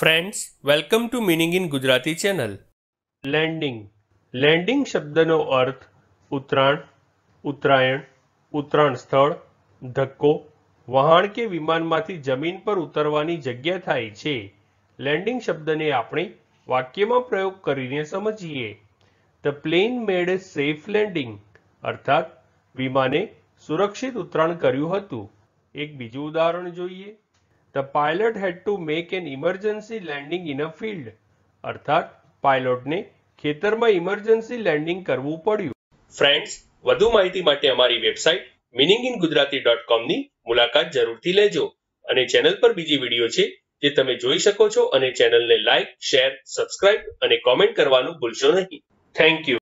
friends welcome to meaning in Gujarati channel landing landing શબ્દનો અર્થ ઉત્તરાયણ ઉત્તરાયણ ઉત્તરાયણ સ્થળ ધક્કો વહાણ કે વિમાનમાંથી જમીન પર ઉતરવાની જગ્યા થાય છે લેન્ડિંગ શબ્દને આપણે વાક્યમાં પ્રયોગ કરીને સમજીએ the plane made safe landing અર્થાત વિમાને સુરક્ષિત ઉત્તરાયણ કર્યું હતું એક બીજું ઉદાહરણ જોઈએ the pilot had to make an emergency landing in a field અર્થાત પાયલોટને ખેતરમાં ઇમરજન્સી લેન્ડિંગ કરવું પડ્યું ફ્રેન્ડ્સ વધુ માહિતી માટે અમારી website meaning in Gujarati dot કોમની મુલાકાત જરૂરથી લેજો અને ચેનલ પર બીજી વિડીયો છે જે તમે જોઈ શકો છો અને ચેનલને લાઇક શેર સબસ્ક્રાઇબ અને કોમેન્ટ કરવાનું ભૂલશો નહીં થેન્ક યુ